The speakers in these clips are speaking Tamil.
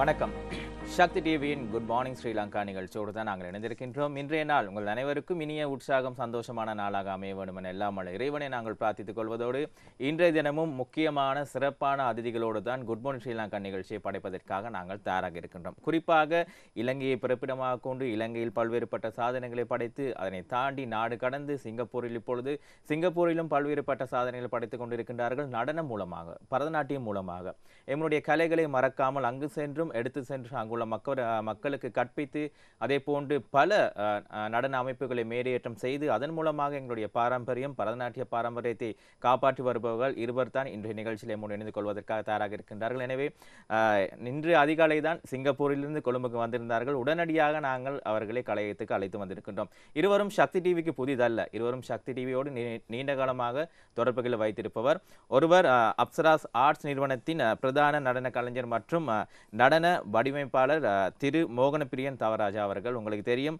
வணக்கம் சக்தி டிவியின் குட் மார்னிங் ஸ்ரீலங்கா நிகழ்ச்சியோடு தான் நாங்கள் இணைந்திருக்கின்றோம் இன்றைய நாள் உங்கள் அனைவருக்கும் இனிய உற்சாகம் சந்தோஷமான நாளாக அமைய வேண்டும் என எல்லாம் இறைவனை நாங்கள் பிரார்த்தித்துக் கொள்வதோடு இன்றைய தினமும் முக்கியமான சிறப்பான அதிதிகளோடு தான் குட் மார்னிங் ஸ்ரீலங்கா நிகழ்ச்சியை படைப்பதற்காக நாங்கள் தயாராக இருக்கின்றோம் குறிப்பாக இலங்கையை பிறப்பிடமாக கொண்டு இலங்கையில் பல்வேறுபட்ட சாதனைகளை படைத்து அதனை தாண்டி நாடு கடந்து சிங்கப்பூரில் இப்பொழுது சிங்கப்பூரிலும் பல்வேறுபட்ட சாதனைகளை படைத்துக் கொண்டிருக்கின்றார்கள் நடனம் மூலமாக பரதநாட்டியம் மூலமாக எம்முடைய கலைகளை மறக்காமல் அங்கு சென்றும் எடுத்து சென்று அங்குள்ள மக்கள் மக்களுக்கு கற்பித்து அதே போன்று பல நடன அமைப்புகளை மேலேற்றம் செய்து அதன் மூலமாக எங்களுடைய பாரம்பரியம் பரதநாட்டிய பாரம்பரியத்தை காப்பாற்றி வருபவர்கள் இருவர் தான் இன்றைய நிகழ்ச்சியில் முன்னிணைந்து கொள்வதற்காக தயாராக இருக்கின்றார்கள் எனவே இன்று அதிகாலை தான் சிங்கப்பூரிலிருந்து கொழும்புக்கு வந்திருந்தார்கள் உடனடியாக நாங்கள் அவர்களை கலையத்துக்கு அழைத்து வந்திருக்கின்றோம் இருவரும் சக்தி டிவிக்கு புதிதல்ல இருவரும் சக்தி டிவியோடு நீண்ட காலமாக தொடர்புகளை வைத்திருப்பவர் ஒருவர் அப்சராஸ் ஆர்ட்ஸ் நிறுவனத்தின் பிரதான நடன கலைஞர் மற்றும் நடன வடிவமைப்பாளர் செய்தியாளர் திரு மோகனப்பிரியன் தவராஜா அவர்கள் உங்களுக்கு தெரியும்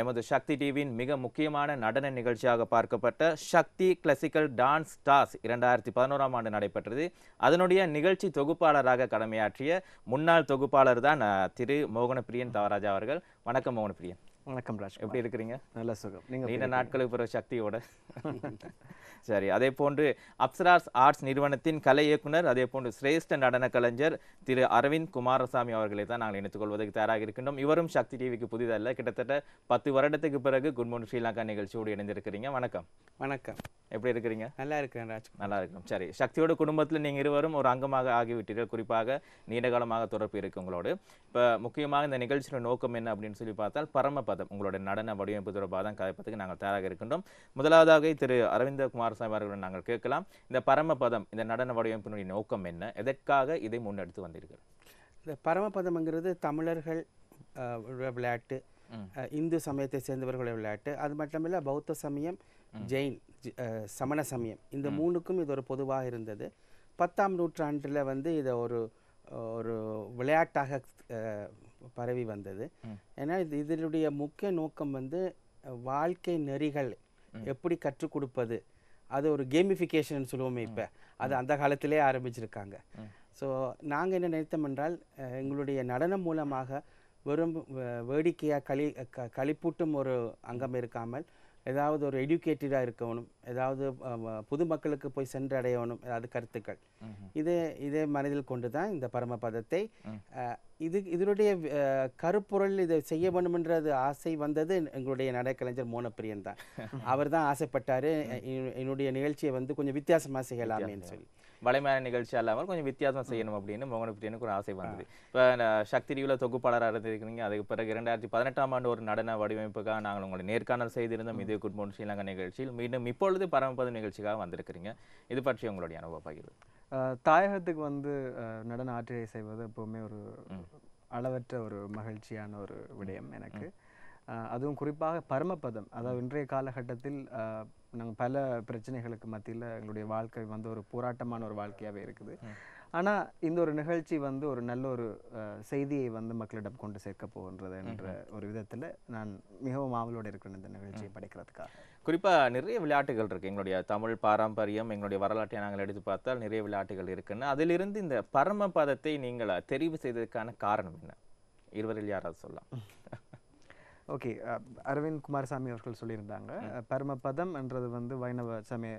எமது சக்தி டிவியின் மிக முக்கியமான நடன நிகழ்ச்சியாக பார்க்கப்பட்ட சக்தி கிளாசிக்கல் டான்ஸ் டாஸ் இரண்டாயிரத்தி பதினோராம் ஆண்டு நடைபெற்றது அதனுடைய நிகழ்ச்சி தொகுப்பாளராக கடமையாற்றிய முன்னாள் தொகுப்பாளர் தான் திரு மோகனப்பிரியன் தவராஜா அவர்கள் வணக்கம் மோகனப்பிரியன் வணக்கம் ராஜ் எப்படி இருக்கிறீங்க நல்ல சுகம் நீங்கள் நீண்ட நாட்களுக்கு பிறகு சக்தியோட சரி அதே போன்று அப்சராஸ் ஆர்ட்ஸ் நிறுவனத்தின் கலை இயக்குனர் அதே போன்று சிரேஷ்ட நடன கலைஞர் திரு அரவிந்த் குமாரசாமி அவர்களை தான் நாங்கள் இணைத்துக்கொள்வதற்கு தயாராக இருக்கின்றோம் இவரும் சக்தி டிவிக்கு புதிதல்ல கிட்டத்தட்ட பத்து வருடத்துக்கு பிறகு குட் மார்னிங் ஸ்ரீலங்கா நிகழ்ச்சியோடு இணைந்திருக்கிறீங்க வணக்கம் வணக்கம் எப்படி இருக்கிறீங்க நல்லா இருக்கிறேன் ராஜ் நல்லா இருக்கிறோம் சரி சக்தியோட குடும்பத்தில் நீங்கள் இருவரும் ஒரு அங்கமாக ஆகிவிட்டீர்கள் குறிப்பாக நீண்ட காலமாக தொடர்பு இருக்கு உங்களோடு இப்போ முக்கியமாக இந்த நிகழ்ச்சியோட நோக்கம் என்ன அப்படின்னு சொல்லி பார்த்தால் பரமபதம் உங்களுடைய நடன வடிவமைப்பு தொடர்பாக தான் கதைப்பதுக்கு நாங்கள் தயாராக இருக்கின்றோம் முதலாவதாக திரு அரவிந்த குமார் சாமி அவர்களுடன் நாங்கள் கேட்கலாம் இந்த பரமபதம் இந்த நடன வடிவமைப்பினுடைய நோக்கம் என்ன எதற்காக இதை முன்னெடுத்து வந்திருக்கிறோம் இந்த பரமபதம்ங்கிறது தமிழர்கள் விளையாட்டு இந்து சமயத்தை சேர்ந்தவர்களுடைய விளையாட்டு அது மட்டும் இல்லை பௌத்த சமயம் ஜெயின் சமண சமயம் இந்த மூணுக்கும் இது ஒரு பொதுவாக இருந்தது பத்தாம் நூற்றாண்டில் வந்து இதை ஒரு ஒரு விளையாட்டாக பரவி வந்தது ஏன்னா இது இதனுடைய முக்கிய நோக்கம் வந்து வாழ்க்கை நெறிகள் எப்படி கற்றுக் கொடுப்பது அது ஒரு கேமிஃபிகேஷன் சொல்லுவோமே இப்போ அது அந்த காலத்திலே ஆரம்பிச்சிருக்காங்க ஸோ நாங்கள் என்ன நினைத்தோம் என்றால் எங்களுடைய நடனம் மூலமாக வெறும் வேடிக்கையாக களி க களிப்பூட்டும் ஒரு அங்கம் இருக்காமல் ஏதாவது ஒரு எடியூகேட்டடாக இருக்கணும் ஏதாவது பொதுமக்களுக்கு போய் சென்றடையணும் ஏதாவது கருத்துக்கள் இதே இதே மனதில் கொண்டு தான் இந்த பரமபதத்தை இது இதனுடைய கருப்பொருள் இதை செய்ய வேண்டுமென்றது ஆசை வந்தது எங்களுடைய நடைக்கலைஞர் மோனப்பிரியன் தான் அவர் தான் ஆசைப்பட்டார் என்னுடைய நிகழ்ச்சியை வந்து கொஞ்சம் வித்தியாசமாக செய்யலாமேன்னு சொல்லி வலைமையான நிகழ்ச்சி இல்லாமல் கொஞ்சம் வித்தியாசம் செய்யணும் அப்படின்னு மோகனுக்கு எனக்கு ஒரு ஆசை வந்தது இப்போ சக்தி ரீவில் தொகுப்பாளராக இருந்திருக்கிறீங்க அதுக்கு பிறகு இரண்டாயிரத்தி பதினெட்டாம் ஆண்டு ஒரு நடன வடிவமைப்புக்காக நாங்கள் உங்களை நேர்காணல் செய்திருந்தோம் இது குட்மோன் ஸ்ரீலங்கா நிகழ்ச்சியில் மீண்டும் இப்பொழுது பரமபதம் நிகழ்ச்சிக்காக வந்திருக்கிறீங்க இது பற்றி உங்களுடைய அனுபவ பகிர்வு தாயகத்துக்கு வந்து நடன ஆற்றியை செய்வது எப்போவுமே ஒரு அளவற்ற ஒரு மகிழ்ச்சியான ஒரு விடயம் எனக்கு அதுவும் குறிப்பாக பரமபதம் அதாவது இன்றைய காலகட்டத்தில் நாங்கள் பல பிரச்சனைகளுக்கு மத்தியில் எங்களுடைய வாழ்க்கை வந்து ஒரு போராட்டமான ஒரு வாழ்க்கையாகவே இருக்குது ஆனால் இந்த ஒரு நிகழ்ச்சி வந்து ஒரு நல்ல ஒரு செய்தியை வந்து மக்களிடம் கொண்டு சேர்க்க போகின்றது என்ற ஒரு விதத்தில் நான் மிகவும் ஆவலோடு இருக்கிறேன் இந்த நிகழ்ச்சியை படிக்கிறதுக்காக குறிப்பாக நிறைய விளையாட்டுகள் இருக்குது எங்களுடைய தமிழ் பாரம்பரியம் எங்களுடைய வரலாற்றை நாங்கள் எடுத்து பார்த்தால் நிறைய விளையாட்டுகள் இருக்குன்னு அதிலிருந்து இந்த பரம பதத்தை நீங்கள் தெரிவு செய்ததுக்கான காரணம் என்ன இருவரில் யாராவது சொல்லலாம் ஓகே அரவிந்த் குமாரசாமி அவர்கள் சொல்லியிருந்தாங்க பரமபதம் என்றது வந்து வைணவ சமய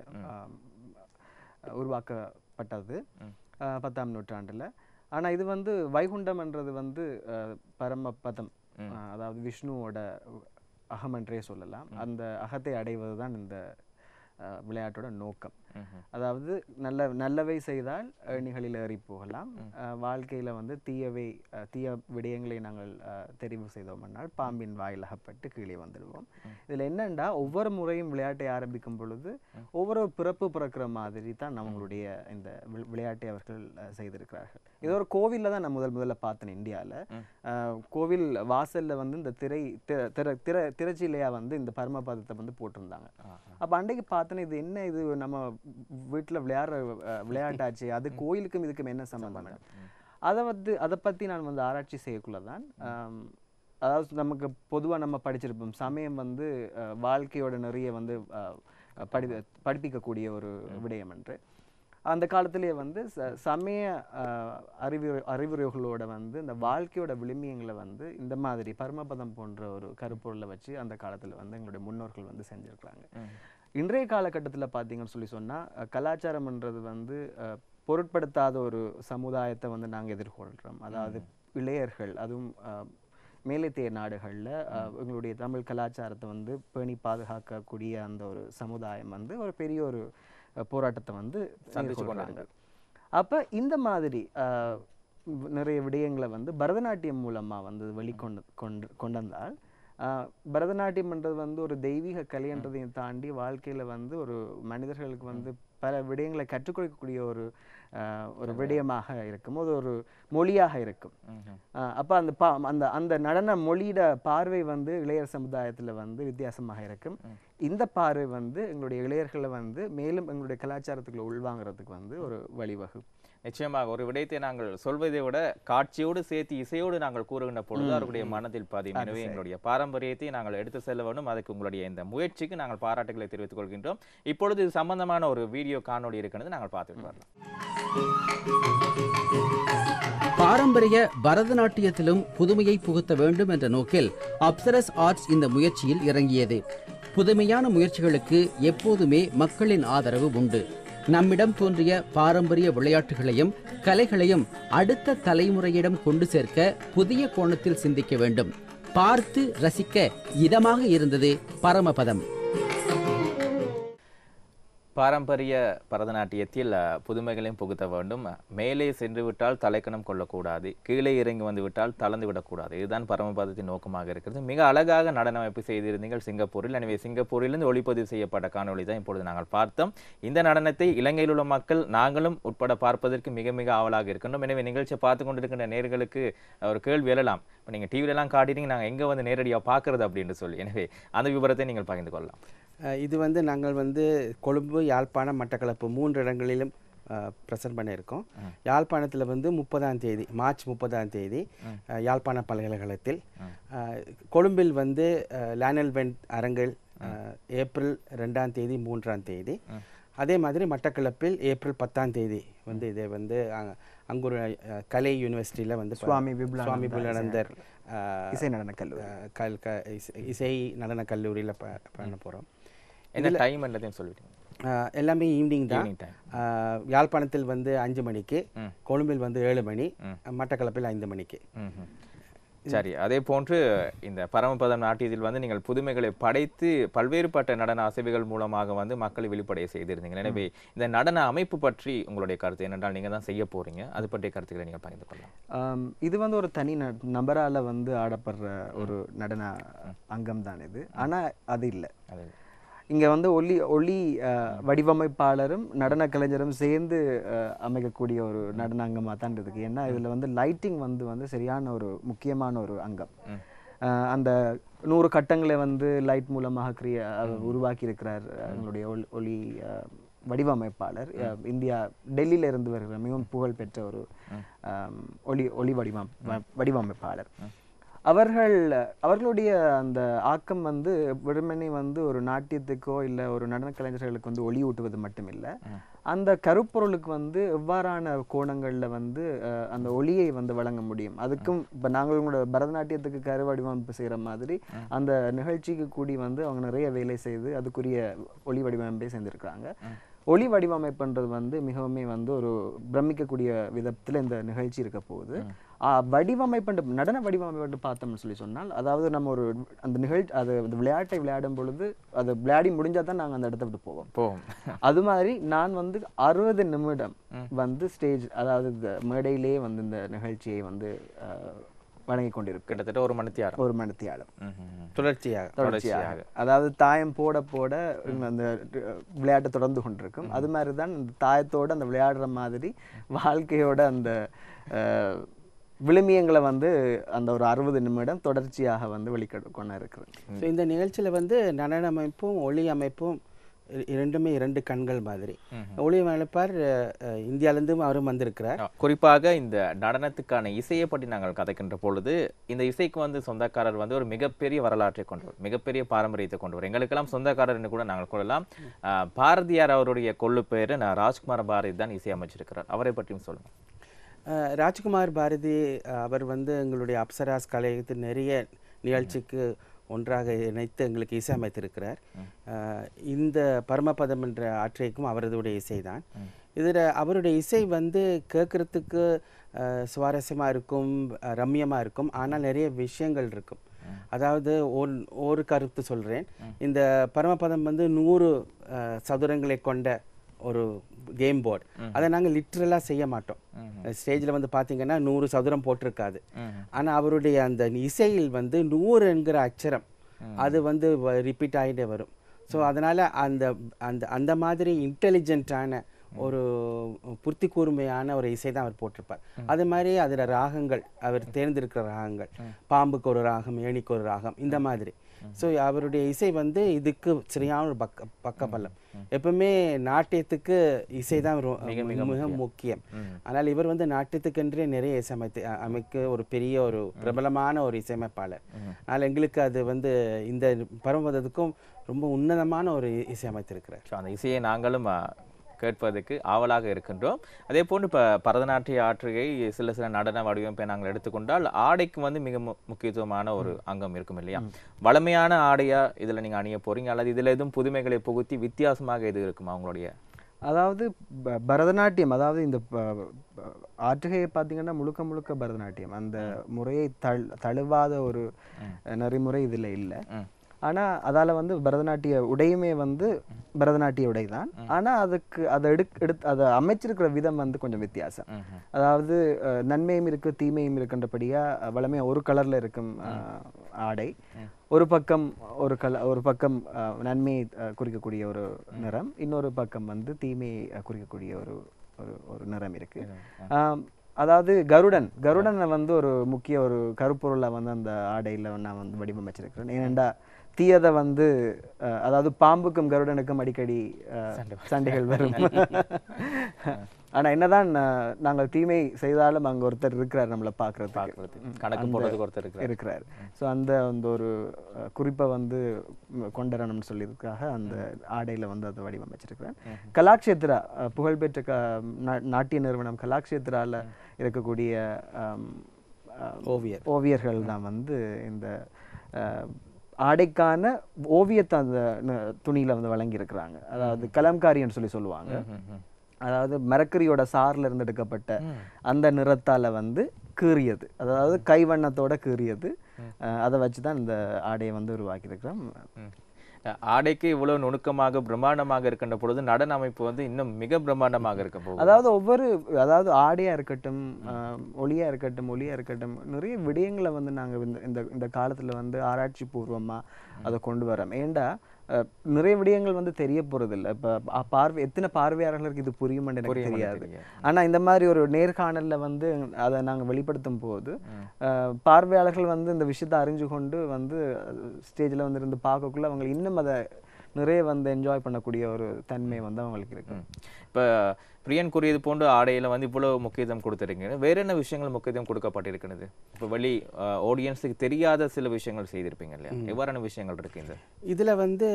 உருவாக்கப்பட்டது பத்தாம் நூற்றாண்டில் ஆனால் இது வந்து வைகுண்டம் என்றது வந்து பரமபதம் அதாவது விஷ்ணுவோட அகம் என்றே சொல்லலாம் அந்த அகத்தை அடைவது தான் இந்த விளையாட்டோட நோக்கம் அதாவது நல்ல நல்லவை செய்தால் நிகழில் ஏறி போகலாம் வாழ்க்கையில் வந்து தீயவை தீய விடயங்களை நாங்கள் தெரிவு செய்தோம் என்றால் பாம்பின் வாயிலாகப்பட்டு கீழே வந்துடுவோம் இதில் என்னண்டா ஒவ்வொரு முறையும் விளையாட்டை ஆரம்பிக்கும் பொழுது ஒவ்வொரு பிறப்பு பிறக்கிற மாதிரி தான் நம்மளுடைய இந்த விளையாட்டை அவர்கள் செய்திருக்கிறார்கள் இது ஒரு கோவிலில் தான் நான் முதல் முதல்ல பார்த்தேன் இந்தியாவில் கோவில் வாசலில் வந்து இந்த திரை திரை திரை திரைச்சிலையாக வந்து இந்த பரமபாதத்தை வந்து போட்டிருந்தாங்க அப்போ அன்றைக்கு பார்த்தேன் இது என்ன இது நம்ம வீட்டில் விளையாடுற விளையாட்டாச்சு அது கோயிலுக்கும் இதுக்கும் என்ன சம்மந்தம் அதை வந்து அதை பற்றி நான் வந்து ஆராய்ச்சி செய்யக்குள்ள தான் அதாவது நமக்கு பொதுவாக நம்ம படிச்சிருப்போம் சமயம் வந்து வாழ்க்கையோட நிறைய வந்து படி படிப்பிக்கக்கூடிய ஒரு விடயம் என்று அந்த காலத்திலேயே வந்து ச சமய அறிவுரை அறிவுரைகளோட வந்து இந்த வாழ்க்கையோட விளிமியங்களை வந்து இந்த மாதிரி பரமபதம் போன்ற ஒரு கருப்பொருளை வச்சு அந்த காலத்தில் வந்து எங்களுடைய முன்னோர்கள் வந்து செஞ்சுருக்கிறாங்க இன்றைய காலகட்டத்தில் பார்த்தீங்கன்னு சொல்லி சொன்னால் கலாச்சாரம்ன்றது வந்து பொருட்படுத்தாத ஒரு சமுதாயத்தை வந்து நாங்கள் எதிர்கொள்கிறோம் அதாவது இளையர்கள் அதுவும் மேலத்திய நாடுகளில் எங்களுடைய தமிழ் கலாச்சாரத்தை வந்து பேணி பாதுகாக்கக்கூடிய அந்த ஒரு சமுதாயம் வந்து ஒரு பெரிய ஒரு போராட்டத்தை வந்து சந்திச்சு கொண்டாங்க அப்போ இந்த மாதிரி நிறைய விடயங்களை வந்து பரதநாட்டியம் மூலமாக வந்து வெளிக்கொண்டு கொண்டு கொண்டு வந்தால் பரதநாட்டியம்ன்றது வந்து ஒரு தெய்வீக கலைன்றதையும் தாண்டி வாழ்க்கையில் வந்து ஒரு மனிதர்களுக்கு வந்து பல விடயங்களை கற்றுக்கொடுக்கக்கூடிய ஒரு ஒரு விடயமாக இருக்கும் அது ஒரு மொழியாக இருக்கும் அப்போ அந்த பா அந்த அந்த நடன மொழியிட பார்வை வந்து இளைய சமுதாயத்தில் வந்து வித்தியாசமாக இருக்கும் இந்த பார்வை வந்து எங்களுடைய இளையர்களை வந்து மேலும் எங்களுடைய கலாச்சாரத்துக்குள்ள உள்வாங்கிறதுக்கு வந்து ஒரு வழிவகு நிச்சயமாக ஒரு விடயத்தை நாங்கள் சொல்வதை விட காட்சியோடு சேர்த்து இசையோடு நாங்கள் கூறுகின்ற பொழுது அவருடைய மனதில் பாதி எனவே எங்களுடைய பாரம்பரியத்தை நாங்கள் எடுத்து செல்ல வேண்டும் அதுக்கு உங்களுடைய இந்த முயற்சிக்கு நாங்கள் பாராட்டுகளை தெரிவித்துக் கொள்கின்றோம் இப்பொழுது இது சம்பந்தமான ஒரு வீடியோ காணொலி இருக்கிறது நாங்கள் பார்த்துட்டு வரலாம் பாரம்பரிய பரதநாட்டியத்திலும் புதுமையை புகுத்த வேண்டும் என்ற நோக்கில் அப்சரஸ் ஆர்ட்ஸ் இந்த முயற்சியில் இறங்கியது புதுமையான முயற்சிகளுக்கு எப்போதுமே மக்களின் ஆதரவு உண்டு நம்மிடம் தோன்றிய பாரம்பரிய விளையாட்டுகளையும் கலைகளையும் அடுத்த தலைமுறையிடம் கொண்டு சேர்க்க புதிய கோணத்தில் சிந்திக்க வேண்டும் பார்த்து ரசிக்க இதமாக இருந்தது பரமபதம் பாரம்பரிய பரதநாட்டியத்தில் புதுமைகளையும் புகுத்த வேண்டும் மேலே சென்று விட்டால் தலைக்கணம் கொள்ளக்கூடாது கீழே இறங்கி வந்து விட்டால் தளர்ந்து விடக்கூடாது இதுதான் பரமபதத்தின் நோக்கமாக இருக்கிறது மிக அழகாக நடனமைப்பு செய்திருந்தீர்கள் சிங்கப்பூரில் எனவே சிங்கப்பூரிலிருந்து ஒளிப்பதிவு செய்யப்பட்ட காணொலி தான் இப்பொழுது நாங்கள் பார்த்தோம் இந்த நடனத்தை இலங்கையில் உள்ள மக்கள் நாங்களும் உட்பட பார்ப்பதற்கு மிக மிக ஆவலாக இருக்கின்றோம் எனவே நிகழ்ச்சியை பார்த்து கொண்டிருக்கின்ற நேர்களுக்கு ஒரு கேள்வி எழலாம் இப்போ நீங்கள் டிவிலெலாம் காட்டிட்டீங்க நாங்கள் எங்கே வந்து நேரடியாக பார்க்குறது அப்படின்னு சொல்லி எனவே அந்த விவரத்தை நீங்கள் பகிர்ந்து கொள்ளலாம் இது வந்து நாங்கள் வந்து கொழும்பு யாழ்ப்பாணம் மட்டக்களப்பு மூன்று இடங்களிலும் பிரசன்ட் பண்ணியிருக்கோம் யாழ்ப்பாணத்தில் வந்து முப்பதாம் தேதி மார்ச் முப்பதாம் தேதி யாழ்ப்பாண பல்கலைக்கழகத்தில் கொழும்பில் வந்து லேனல் வெண்ட் அரங்கில் ஏப்ரல் ரெண்டாம் தேதி மூன்றாம் தேதி அதே மாதிரி மட்டக்களப்பில் ஏப்ரல் பத்தாம் தேதி வந்து இதை வந்து அங்கு கலை யூனிவர்சிட்டியில் வந்து சுவாமி சுவாமி விபுலானந்தர் இசை நடன கல்லூரி இசை நடன கல்லூரியில் பண்ண போகிறோம் என்ன டைம் எல்லாத்தையும் சொல்லிட்டீங்க எல்லாமே ஈவினிங் தான் யாழ்ப்பாணத்தில் வந்து அஞ்சு மணிக்கு கொழும்பில் வந்து ஏழு மணி மட்டக்களப்பில் ஐந்து மணிக்கு சரி அதே போன்று இந்த பரமபதம் நாட்டியத்தில் வந்து நீங்கள் புதுமைகளை படைத்து பல்வேறுபட்ட நடன அசைவுகள் மூலமாக வந்து மக்களை வெளிப்படைய செய்திருந்தீங்க எனவே இந்த நடன அமைப்பு பற்றி உங்களுடைய கருத்து என்னென்றால் நீங்கள் தான் செய்ய போகிறீங்க அது பற்றிய கருத்துக்களை நீங்கள் பகிர்ந்து கொள்ளலாம் இது வந்து ஒரு தனி நபரால் வந்து ஆடப்படுற ஒரு நடன அங்கம் தான் இது ஆனால் அது இல்லை அது இங்கே வந்து ஒலி ஒளி வடிவமைப்பாளரும் நடன கலைஞரும் சேர்ந்து அமைக்கக்கூடிய ஒரு நடன அங்கமாக தான் இருக்குது ஏன்னா இதில் வந்து லைட்டிங் வந்து வந்து சரியான ஒரு முக்கியமான ஒரு அங்கம் அந்த நூறு கட்டங்களை வந்து லைட் மூலமாக கிரிய உருவாக்கி இருக்கிறார் எங்களுடைய ஒளி வடிவமைப்பாளர் இந்தியா டெல்லியில இருந்து வருகிற மிகவும் புகழ்பெற்ற ஒரு ஒளி ஒளி வடிவம் வடிவமைப்பாளர் அவர்கள் அவர்களுடைய அந்த ஆக்கம் வந்து வெறுமனை வந்து ஒரு நாட்டியத்துக்கோ இல்லை ஒரு நடன கலைஞர்களுக்கு வந்து ஊட்டுவது மட்டுமில்லை அந்த கருப்பொருளுக்கு வந்து எவ்வாறான கோணங்களில் வந்து அந்த ஒளியை வந்து வழங்க முடியும் அதுக்கும் இப்போ நாங்கள் உங்களோட பரதநாட்டியத்துக்கு கரு வடிவமைப்பு செய்கிற மாதிரி அந்த நிகழ்ச்சிக்கு கூடி வந்து அவங்க நிறைய வேலை செய்து அதுக்குரிய ஒளி வடிவமைப்பை செஞ்சுருக்கிறாங்க ஒளி வடிவமைப்புன்றது வந்து மிகவும் வந்து ஒரு பிரமிக்கக்கூடிய விதத்தில் இந்த நிகழ்ச்சி இருக்க போகுது வடிவமைப்பு நடன வடிவமைப்பு பார்த்தோம்னு சொல்லி சொன்னால் அதாவது நம்ம ஒரு அந்த நிகழ்ச்சி அது அந்த விளையாட்டை விளையாடும் பொழுது அது விளையாடி முடிஞ்சால் தான் நாங்கள் அந்த இடத்த விட்டு போவோம் போவோம் அது மாதிரி நான் வந்து அறுபது நிமிடம் வந்து ஸ்டேஜ் அதாவது இந்த மேடையிலே வந்து இந்த நிகழ்ச்சியை வந்து வழங்கி கொண்டிருக்கு கிட்டத்தட்ட ஒரு மணித்தியாரம் ஒரு மணித்தியாரம் தொடர்ச்சியாக தொடர்ச்சியாக அதாவது தாயம் போட போட அந்த விளையாட்டை தொடர்ந்து கொண்டிருக்கும் அது மாதிரி தான் இந்த அந்த விளையாடுற மாதிரி வாழ்க்கையோட அந்த விழுமியங்களை வந்து அந்த ஒரு அறுபது நிமிடம் தொடர்ச்சியாக வந்து வெளிக்கொண்டு இருக்குது ஸோ இந்த நிகழ்ச்சியில் வந்து நடன அமைப்பும் ஒளி அமைப்பும் இரண்டுமே இரண்டு கண்கள் மாதிரி ஒளி அமைப்பார் இந்தியாவிலேருந்தும் அவரும் வந்திருக்கிறார் குறிப்பாக இந்த நடனத்துக்கான இசையை பற்றி நாங்கள் கதைக்கின்ற பொழுது இந்த இசைக்கு வந்து சொந்தக்காரர் வந்து ஒரு மிகப்பெரிய வரலாற்றை கொண்டவர் மிகப்பெரிய பாரம்பரியத்தை கொண்டவர் எங்களுக்கெல்லாம் சொந்தக்காரர் என்று கூட நாங்கள் கொள்ளலாம் பாரதியார் அவருடைய கொள்ளு பேர் நான் ராஜ்குமார் பாரதி தான் இசையமைச்சிருக்கிறார் அவரை பற்றியும் சொல்லுங்கள் ராஜ்குமார் பாரதி அவர் வந்து எங்களுடைய அப்சராஸ் கலையத்து நிறைய நிகழ்ச்சிக்கு ஒன்றாக இணைத்து எங்களுக்கு இசையமைத்திருக்கிறார் இந்த பரமபதம் என்ற ஆற்றைக்கும் அவரதுடைய இசைதான் இதில் அவருடைய இசை வந்து கேட்குறதுக்கு சுவாரஸ்யமாக இருக்கும் ரம்யமாக இருக்கும் ஆனால் நிறைய விஷயங்கள் இருக்கும் அதாவது ஒரு ஒரு கருத்து சொல்கிறேன் இந்த பரமபதம் வந்து நூறு சதுரங்களை கொண்ட ஒரு கேம் போர்டு அதை நாங்கள் லிட்ரலாக செய்ய மாட்டோம் ஸ்டேஜில் வந்து பார்த்தீங்கன்னா நூறு சதுரம் போட்டிருக்காது ஆனால் அவருடைய அந்த இசையில் வந்து நூறு என்கிற அச்சரம் அது வந்து ரிப்பீட் ஆகிட்டே வரும் ஸோ அதனால் அந்த அந்த அந்த மாதிரி இன்டெலிஜென்ட்டான ஒரு புர்த்தி கூர்மையான ஒரு இசை தான் அவர் போட்டிருப்பார் அது மாதிரி அதில் ராகங்கள் அவர் தேர்ந்தெடுக்கிற ராகங்கள் பாம்புக்கு ஒரு ராகம் ஏணிக்கு ஒரு ராகம் இந்த மாதிரி ஸோ அவருடைய இசை வந்து இதுக்கு சரியான ஒரு பக்க பலம் எப்பவுமே நாட்டியத்துக்கு இசை தான் மிக முக்கியம் ஆனால் இவர் வந்து நாட்டியத்துக்கென்றே நிறைய இசையமைத்து அமைக்க ஒரு பெரிய ஒரு பிரபலமான ஒரு இசையமைப்பாளர் ஆனால் எங்களுக்கு அது வந்து இந்த பரம்பதத்துக்கும் ரொம்ப உன்னதமான ஒரு இசையமைத்திருக்கிறார் ஸோ அந்த இசையை நாங்களும் கேட்பதற்கு ஆவலாக இருக்கின்றோம் அதே போன்று இப்போ பரதநாட்டிய ஆற்றுகை சில சில நடன வடிவமைப்பை நாங்கள் எடுத்துக்கொண்டால் ஆடைக்கு வந்து மிக முக்கியத்துவமான ஒரு அங்கம் இருக்கும் இல்லையா வளமையான ஆடையாக இதில் நீங்கள் அணிய போகிறீங்க அல்லது இதில் எதுவும் புதுமைகளை புகுத்தி வித்தியாசமாக எது இருக்குமா அவங்களுடைய அதாவது பரதநாட்டியம் அதாவது இந்த ஆற்றுகையை பார்த்தீங்கன்னா முழுக்க முழுக்க பரதநாட்டியம் அந்த முறையை தழுவாத ஒரு நெறிமுறை இதில் இல்லை ஆனால் அதால் வந்து பரதநாட்டிய உடையுமே வந்து பரதநாட்டிய உடை தான் ஆனால் அதுக்கு அதை எடுக்க எடுத்து அதை அமைச்சிருக்கிற விதம் வந்து கொஞ்சம் வித்தியாசம் அதாவது நன்மையும் இருக்குது தீமையும் இருக்குன்றபடியாக வளமையாக ஒரு கலரில் இருக்கும் ஆடை ஒரு பக்கம் ஒரு கல ஒரு பக்கம் நன்மையை குறிக்கக்கூடிய ஒரு நிறம் இன்னொரு பக்கம் வந்து தீமையை குறிக்கக்கூடிய ஒரு ஒரு ஒரு நிறம் இருக்குது அதாவது கருடன் கருடனை வந்து ஒரு முக்கிய ஒரு கருப்பொருளை வந்து அந்த ஆடையில் நான் வந்து வடிவமைச்சிருக்கிறேன் ஏனெண்டா தீயதை வந்து அதாவது பாம்புக்கும் கருடனுக்கும் அடிக்கடி சண்டைகள் வரும் ஆனால் என்னதான் நாங்கள் தீமை செய்தாலும் அங்கே ஒருத்தர் இருக்கிறார் நம்மளை பார்க்கறது பார்க்கறது கணக்கு போடுறதுக்கு ஒருத்தர் இருக்கிறார் ஸோ அந்த அந்த ஒரு குறிப்பை வந்து கொண்டரணும்னு சொல்லியிருக்காக அந்த ஆடையில் வந்து அதை வடிவமைச்சிருக்கிறேன் கலாக்ஷேத்ரா புகழ்பெற்ற க நாட்டிய நிறுவனம் கலாக்ஷேத்ராவில் இருக்கக்கூடிய ஓவியர் ஓவியர்கள் தான் வந்து இந்த ஆடைக்கான ஓவியத்தை அந்த துணியில் வந்து வழங்கியிருக்கிறாங்க அதாவது கலம்காரின்னு சொல்லி சொல்லுவாங்க அதாவது மரக்கரியோட சாரில் இருந்து எடுக்கப்பட்ட அந்த நிறத்தால் வந்து கீறியது அதாவது கைவண்ணத்தோட கீறியது அதை வச்சு தான் இந்த ஆடையை வந்து உருவாக்கியிருக்கிறோம் ஆடைக்கு இவ்வளவு நுணுக்கமாக பிரம்மாண்டமாக இருக்கின்ற பொழுது நடன அமைப்பு வந்து இன்னும் மிக பிரம்மாண்டமாக இருக்க போகுது அதாவது ஒவ்வொரு அதாவது ஆடையா இருக்கட்டும் ஒளியா இருக்கட்டும் ஒளியா இருக்கட்டும் நிறைய விடயங்களை வந்து நாங்க இந்த இந்த காலத்துல வந்து ஆராய்ச்சி பூர்வமா அதை கொண்டு வரோம் ஏண்டா நிறைய விடயங்கள் வந்து தெரிய போகிறதில்ல இப்போ பார்வை எத்தனை பார்வையாளர்களுக்கு இது புரியும் எனக்கு தெரியாது ஆனால் இந்த மாதிரி ஒரு நேர்காணலில் வந்து அதை நாங்கள் வெளிப்படுத்தும் போது பார்வையாளர்கள் வந்து இந்த விஷயத்தை அறிஞ்சு கொண்டு வந்து ஸ்டேஜில் வந்து இருந்து பார்க்கக்குள்ள அவங்களுக்கு இன்னும் அதை நிறைய வந்து என்ஜாய் பண்ணக்கூடிய ஒரு தன்மை வந்து அவங்களுக்கு இருக்கு இப்போ பிரியன் கூறியது போன்று ஆடையில் வந்து இவ்வளோ முக்கியத்துவம் கொடுத்துருக்கீங்க வேற என்ன விஷயங்கள் முக்கியத்துவம் கொடுக்கப்பட்டிருக்கிறது இப்போ வழி ஆடியன்ஸுக்கு தெரியாத சில விஷயங்கள் செய்திருப்பீங்க இல்லையா எவ்வாறான விஷயங்கள் இருக்கு இந்த இதில் வந்து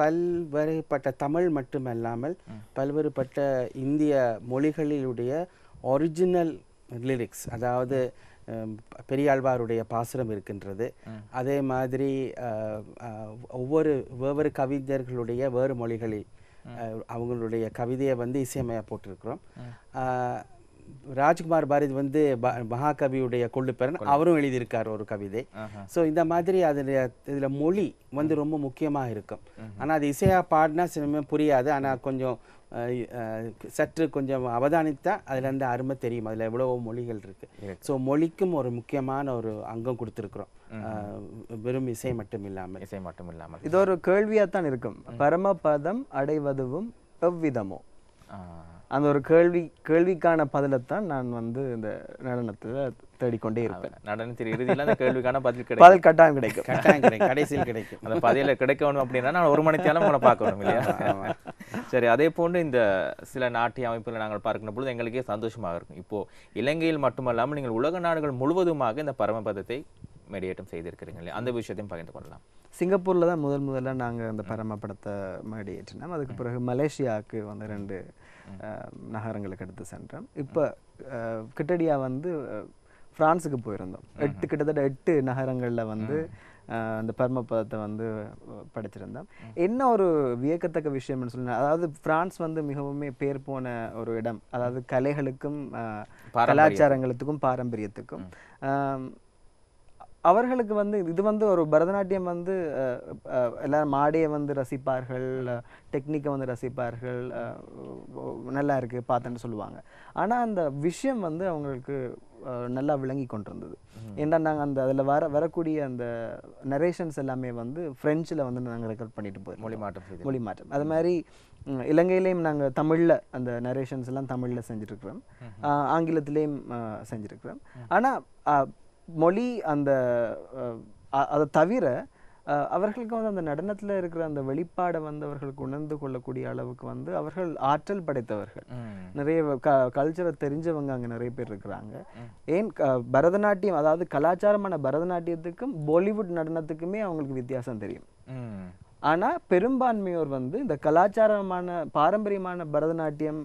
பல்வேறுபட்ட தமிழ் மட்டுமல்லாமல் பல்வேறுபட்ட இந்திய மொழிகளிலுடைய ஒரிஜினல் லிரிக்ஸ் அதாவது பெரியாழ்வாருடைய பாசுரம் இருக்கின்றது அதே மாதிரி ஒவ்வொரு வேறு கவிஞர்களுடைய வேறு மொழிகளில் அவங்களுடைய கவிதையை வந்து இசையமையாக போட்டிருக்கிறோம் ராஜ்குமார் பாரதி வந்து மகாகவியுடைய கொள்ளுப்பெறன் அவரும் எழுதியிருக்கார் ஒரு கவிதை ஸோ இந்த மாதிரி அதனுடைய இதில் மொழி வந்து ரொம்ப முக்கியமாக இருக்கும் ஆனால் அது இசையாக பாடினா சில புரியாது ஆனால் கொஞ்சம் சற்று கொஞ்சம் அவதானித்தா அதில் இருந்து அருமை தெரியும் அதில் எவ்வளவோ மொழிகள் இருக்குது ஸோ மொழிக்கும் ஒரு முக்கியமான ஒரு அங்கம் கொடுத்துருக்குறோம் வெறும் இசை மட்டும் இல்லாமல் இசை மட்டும் இல்லாமல் இது ஒரு கேள்வியா தான் இருக்கும் பரமபதம் அடைவதுவும் எவ்விதமோ அந்த ஒரு கேள்வி கேள்விக்கான பதிலை தான் நான் வந்து இந்த நடனத்தில் தேடிக்கொண்டே இருப்பேன் நடனத்தின் இறுதியில் அந்த கேள்விக்கான பதில் கிடைக்கும் பதில் கட்டாயம் கிடைக்கும் கட்டாயம் கிடைக்கும் கடைசியில் கிடைக்கும் அந்த பதில கிடைக்கணும் அப்படின்னா நான் ஒரு மணித்தாலும் உங்களை பார்க்கணும் இல்லையா சரி அதே போன்று இந்த சில நாட்டிய அமைப்புகளை நாங்கள் பார்க்கிற பொழுது எங்களுக்கே சந்தோஷமாக இருக்கும் இப்போது இலங்கையில் மட்டுமல்லாமல் நீங்கள் உலக நாடுகள் முழுவதுமாக இந்த பரமபதத்தை மெடியேட்டம் செய்திருக்கிறீங்க இல்லையா அந்த விஷயத்தையும் பகிர்ந்து கொள்ளலாம் சிங்கப்பூரில் தான் முதல் முதல்ல நாங்கள் அந்த பரமப்படத்தை மேடியேற்றினோம் அதுக்கு பிறகு மலேசியாவுக்கு வந்து ரெண்டு நகரங்களுக்கு எடுத்து சென்றோம் இப்போ கிட்டடியா வந்து ஃப்ரான்ஸுக்கு போயிருந்தோம் எட்டு கிட்டத்தட்ட எட்டு நகரங்களில் வந்து அந்த பர்மபதத்தை வந்து படைச்சிருந்தோம் என்ன ஒரு வியக்கத்தக்க விஷயம்னு சொல்லுங்க அதாவது பிரான்ஸ் வந்து மிகவுமே பேர் போன ஒரு இடம் அதாவது கலைகளுக்கும் கலாச்சாரங்களுக்கும் பாரம்பரியத்துக்கும் அவர்களுக்கு வந்து இது வந்து ஒரு பரதநாட்டியம் வந்து எல்லாரும் மாடியை வந்து ரசிப்பார்கள் டெக்னிக்கை வந்து ரசிப்பார்கள் நல்லா இருக்குது பார்த்துன்னு சொல்லுவாங்க ஆனால் அந்த விஷயம் வந்து அவங்களுக்கு நல்லா விளங்கி கொண்டிருந்தது ஏன்னா நாங்கள் அந்த அதில் வர வரக்கூடிய அந்த நரேஷன்ஸ் எல்லாமே வந்து ஃப்ரெஞ்சில் வந்து நாங்கள் ரெக்கார்ட் பண்ணிட்டு போய் மொழி மாற்றம் மொழி மாற்றம் அது மாதிரி இலங்கையிலையும் நாங்கள் தமிழில் அந்த நரேஷன்ஸ் எல்லாம் தமிழில் செஞ்சுருக்குறோம் ஆங்கிலத்திலையும் செஞ்சுருக்குறோம் ஆனால் மொழி அந்த அதை தவிர அவர்களுக்கு வந்து அந்த நடனத்தில் இருக்கிற அந்த வெளிப்பாடை வந்து அவர்களுக்கு உணர்ந்து கொள்ளக்கூடிய அளவுக்கு வந்து அவர்கள் ஆற்றல் படைத்தவர்கள் நிறைய க கல்ச்சரை தெரிஞ்சவங்க அங்கே நிறைய பேர் இருக்கிறாங்க ஏன் பரதநாட்டியம் அதாவது கலாச்சாரமான பரதநாட்டியத்துக்கும் பாலிவுட் நடனத்துக்குமே அவங்களுக்கு வித்தியாசம் தெரியும் ஆனால் பெரும்பான்மையோர் வந்து இந்த கலாச்சாரமான பாரம்பரியமான பரதநாட்டியம்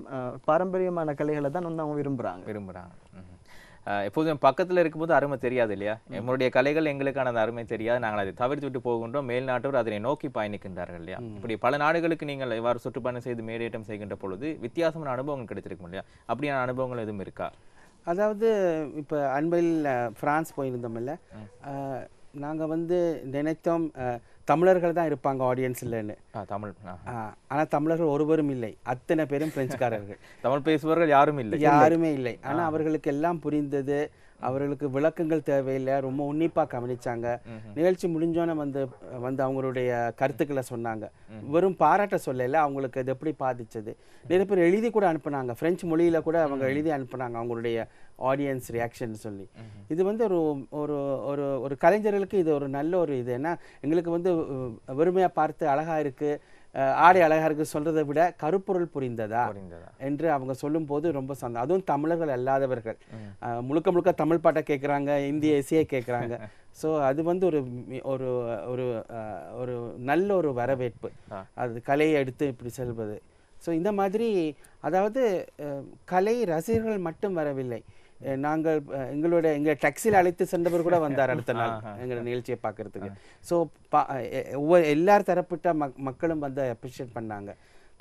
பாரம்பரியமான கலைகளை தான் வந்து அவங்க விரும்புகிறாங்க விரும்புகிறாங்க எப்போதும் பக்கத்தில் இருக்கும்போது அருமை தெரியாது இல்லையா நம்மளுடைய கலைகள் எங்களுக்கான அந்த அருமை தெரியாது நாங்கள் அதை தவிர்த்து விட்டு போகின்றோம் நாட்டோர் அதனை நோக்கி பயணிக்கின்றார்கள் இல்லையா இப்படி பல நாடுகளுக்கு நீங்கள் இவ்வாறு சுற்றுப்பயணம் செய்து மேடேற்றம் செய்கின்ற பொழுது வித்தியாசமான அனுபவங்கள் கிடைச்சிருக்கும் இல்லையா அப்படியான அனுபவங்கள் எதுவும் இருக்கா அதாவது இப்போ அன்பில் ஃப்ரான்ஸ் போயிருந்தோம் இல்லை நாங்கள் வந்து நினைத்தோம் தமிழர்கள் தான் இருப்பாங்க ஆடியன்ஸ் இல்லைன்னு தமிழ் ஆனால் தமிழர்கள் ஒருவரும் இல்லை அத்தனை பேரும் பிரெஞ்சுக்காரர்கள் தமிழ் பேசுபவர்கள் யாரும் இல்லை யாருமே இல்லை ஆனால் அவர்களுக்கு எல்லாம் புரிந்தது அவர்களுக்கு விளக்கங்கள் தேவையில்லை ரொம்ப உன்னிப்பாக கவனிச்சாங்க நிகழ்ச்சி முடிஞ்சோன்னே வந்து வந்து அவங்களுடைய கருத்துக்களை சொன்னாங்க வெறும் பாராட்ட சொல்லல அவங்களுக்கு அது எப்படி பாதிச்சது நிறைய பேர் எழுதி கூட அனுப்புனாங்க ஃப்ரெஞ்சு மொழியில் கூட அவங்க எழுதி அனுப்புனாங்க அவங்களுடைய ஆடியன்ஸ் ரியாக்ஷன் சொல்லி இது வந்து ஒரு ஒரு ஒரு ஒரு கலைஞர்களுக்கு இது ஒரு நல்ல ஒரு இது ஏன்னா எங்களுக்கு வந்து வெறுமையாக பார்த்து அழகாக இருக்குது ஆடை அழகாக இருக்குது சொல்கிறத விட கருப்பொருள் புரிந்ததா என்று அவங்க சொல்லும்போது ரொம்ப சந்தோஷம் அதுவும் தமிழர்கள் அல்லாதவர்கள் முழுக்க முழுக்க தமிழ் பாட்டை கேட்குறாங்க இந்திய இசையை கேட்குறாங்க ஸோ அது வந்து ஒரு ஒரு ஒரு ஒரு நல்ல ஒரு வரவேற்பு அது கலையை எடுத்து இப்படி செல்வது ஸோ இந்த மாதிரி அதாவது கலை ரசிகர்கள் மட்டும் வரவில்லை நாங்கள் எங்களுடைய எங்கள் டாக்ஸியில் அழைத்து சென்றவர் கூட வந்தார் அடுத்த நாள் எங்களோட நிகழ்ச்சியை பார்க்கறதுக்கு ஸோ ஒவ்வொரு எல்லார் தரப்பிட்ட மக் மக்களும் வந்து அப்ரிஷியேட் பண்ணாங்க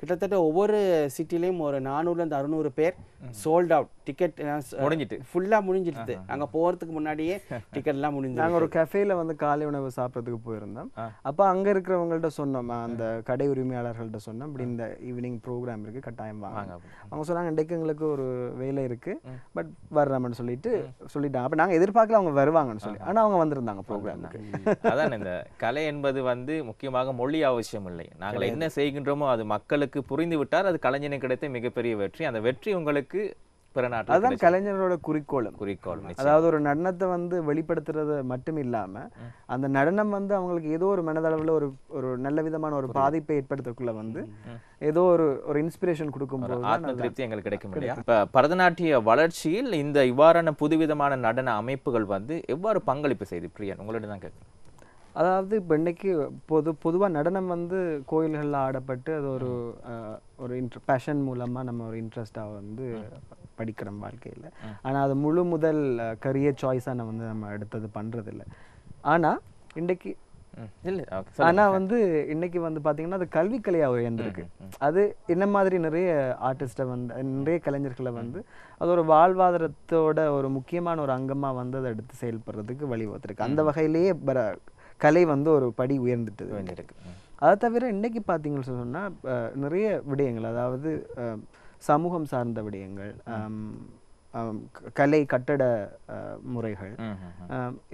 கிட்டத்தட்ட ஒவ்வொரு சிட்டிலையும் ஒரு நானூறுலேருந்து அறுநூறு பேர் சோல்ட் அவுட் டிக்கெட் முடிஞ்சிட்டு ஃபுல்லாக முடிஞ்சிடுது அங்கே போகிறதுக்கு முன்னாடியே டிக்கெட்லாம் முடிஞ்சு நாங்கள் ஒரு கஃபேல வந்து காலை உணவு சாப்பிட்றதுக்கு போயிருந்தோம் அப்போ அங்கே இருக்கிறவங்கள்ட்ட சொன்னோம் அந்த கடை உரிமையாளர்கள்ட்ட சொன்னோம் இப்படி இந்த ஈவினிங் ப்ரோக்ராம் இருக்குது கட்டாயம் வாங்க அவங்க சொன்னாங்க இன்றைக்கு எங்களுக்கு ஒரு வேலை இருக்குது பட் வர்றோம்னு சொல்லிட்டு சொல்லிட்டாங்க அப்போ நாங்கள் எதிர்பார்க்கல அவங்க வருவாங்கன்னு சொல்லி ஆனால் அவங்க வந்திருந்தாங்க ப்ரோக்ராம் அதான் இந்த கலை என்பது வந்து முக்கியமாக மொழி அவசியம் இல்லை நாங்கள் என்ன செய்கின்றோமோ அது மக்களுக்கு உங்களுக்கு புரிந்துவிட்டால் அது கலைஞனுக்கு கிடைத்த மிகப்பெரிய வெற்றி அந்த வெற்றி உங்களுக்கு பிறநாட்டு அதுதான் கலைஞரோட குறிக்கோள் குறிக்கோள் அதாவது ஒரு நடனத்தை வந்து வெளிப்படுத்துறது மட்டும் இல்லாம அந்த நடனம் வந்து அவங்களுக்கு ஏதோ ஒரு மனதளவில் ஒரு ஒரு நல்ல விதமான ஒரு பாதிப்பை ஏற்படுத்தக்குள்ள வந்து ஏதோ ஒரு ஒரு இன்ஸ்பிரேஷன் கொடுக்கும் ஆத்ம திருப்தி எங்களுக்கு கிடைக்கும் இல்லையா இப்போ பரதநாட்டிய வளர்ச்சியில் இந்த இவ்வாறான புதுவிதமான நடன அமைப்புகள் வந்து எவ்வாறு பங்களிப்பு செய்து பிரியன் உங்களிடம் தான் கேட்குறேன் அதாவது இப்போ இன்றைக்கி பொது பொதுவாக நடனம் வந்து கோயில்களில் ஆடப்பட்டு அது ஒரு ஒரு இன்ட்ர பேஷன் மூலமாக நம்ம ஒரு இன்ட்ரெஸ்டாக வந்து படிக்கிறோம் வாழ்க்கையில் ஆனால் அது முழு முதல் கரியர் சாய்ஸாக நம்ம வந்து நம்ம எடுத்தது இல்லை ஆனால் இன்றைக்கி இல்லை ஆனால் வந்து இன்னைக்கு வந்து பார்த்தீங்கன்னா அது கல்விக்கலையாக உயர்ந்திருக்கு அது என்ன மாதிரி நிறைய ஆர்டிஸ்ட்டை வந்து நிறைய கலைஞர்களை வந்து அது ஒரு வாழ்வாதாரத்தோட ஒரு முக்கியமான ஒரு அங்கமாக வந்து அதை எடுத்து செயல்படுறதுக்கு வழிவகுத்திருக்கு அந்த வகையிலேயே கலை வந்து ஒரு படி உயர்ந்துட்டு வேண்டியிருக்கு அதை தவிர இன்றைக்கி பார்த்தீங்கன்னு சொன்னால் நிறைய விடயங்கள் அதாவது சமூகம் சார்ந்த விடயங்கள் கலை கட்டட முறைகள்